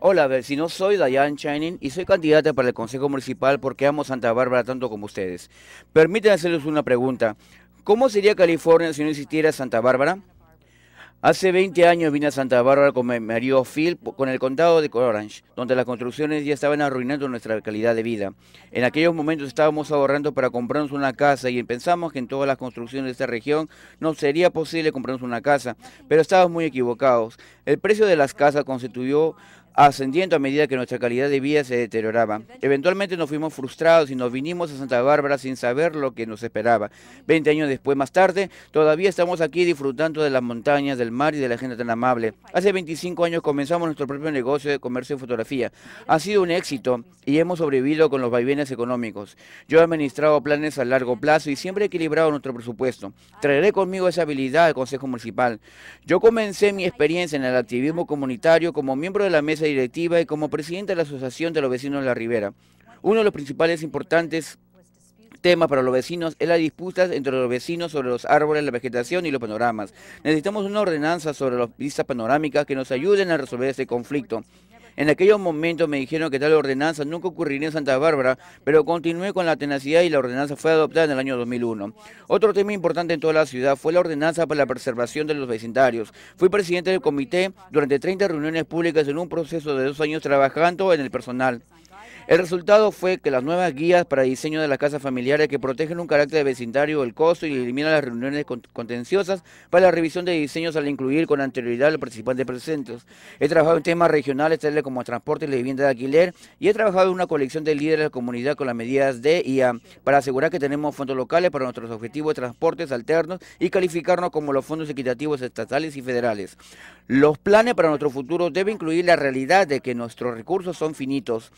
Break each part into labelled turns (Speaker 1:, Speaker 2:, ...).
Speaker 1: Hola, no soy Diane Channing y soy candidata para el Consejo Municipal porque amo Santa Bárbara tanto como ustedes. Permítanme hacerles una pregunta. ¿Cómo sería California si no existiera Santa Bárbara? Hace 20 años vine a Santa Bárbara con mi marido Phil, con el condado de Orange, donde las construcciones ya estaban arruinando nuestra calidad de vida. En aquellos momentos estábamos ahorrando para comprarnos una casa y pensamos que en todas las construcciones de esta región no sería posible comprarnos una casa, pero estábamos muy equivocados. El precio de las casas constituyó ascendiendo a medida que nuestra calidad de vida se deterioraba. Eventualmente nos fuimos frustrados y nos vinimos a Santa Bárbara sin saber lo que nos esperaba. Veinte años después, más tarde, todavía estamos aquí disfrutando de las montañas, del mar y de la gente tan amable. Hace 25 años comenzamos nuestro propio negocio de comercio y fotografía. Ha sido un éxito y hemos sobrevivido con los vaivenes económicos. Yo he administrado planes a largo plazo y siempre he equilibrado nuestro presupuesto. Traeré conmigo esa habilidad al Consejo Municipal. Yo comencé mi experiencia en el activismo comunitario como miembro de la mesa directiva y como presidente de la Asociación de los Vecinos de la Ribera. Uno de los principales importantes temas para los vecinos es la disputas entre los vecinos sobre los árboles, la vegetación y los panoramas. Necesitamos una ordenanza sobre las vistas panorámicas que nos ayuden a resolver este conflicto. En aquellos momentos me dijeron que tal ordenanza nunca ocurriría en Santa Bárbara, pero continué con la tenacidad y la ordenanza fue adoptada en el año 2001. Otro tema importante en toda la ciudad fue la ordenanza para la preservación de los vecindarios. Fui presidente del comité durante 30 reuniones públicas en un proceso de dos años trabajando en el personal. El resultado fue que las nuevas guías para diseño de las casas familiares que protegen un carácter de vecindario, el costo y eliminan las reuniones contenciosas para la revisión de diseños al incluir con anterioridad a los participantes presentes. He trabajado en temas regionales, tales como transporte y la vivienda de alquiler, y he trabajado en una colección de líderes de la comunidad con las medidas de IA para asegurar que tenemos fondos locales para nuestros objetivos de transportes alternos y calificarnos como los fondos equitativos estatales y federales. Los planes para nuestro futuro deben incluir la realidad de que nuestros recursos son finitos.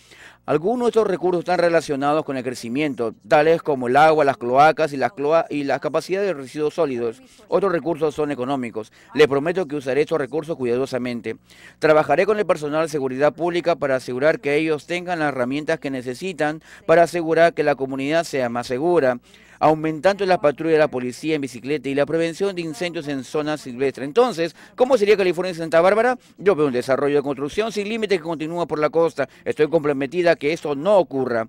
Speaker 1: Algunos de estos recursos están relacionados con el crecimiento, tales como el agua, las cloacas y las, y capacidades de residuos sólidos. Otros recursos son económicos. Le prometo que usaré estos recursos cuidadosamente. Trabajaré con el personal de seguridad pública para asegurar que ellos tengan las herramientas que necesitan para asegurar que la comunidad sea más segura aumentando la patrulla de la policía en bicicleta y la prevención de incendios en zonas silvestres. Entonces, ¿cómo sería California y Santa Bárbara? Yo veo un desarrollo de construcción sin límites que continúa por la costa. Estoy comprometida a que esto no ocurra.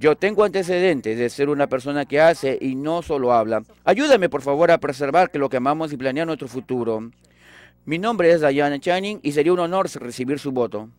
Speaker 1: Yo tengo antecedentes de ser una persona que hace y no solo habla. Ayúdame, por favor, a preservar que lo que amamos y planear nuestro futuro. Mi nombre es Diana Channing y sería un honor recibir su voto.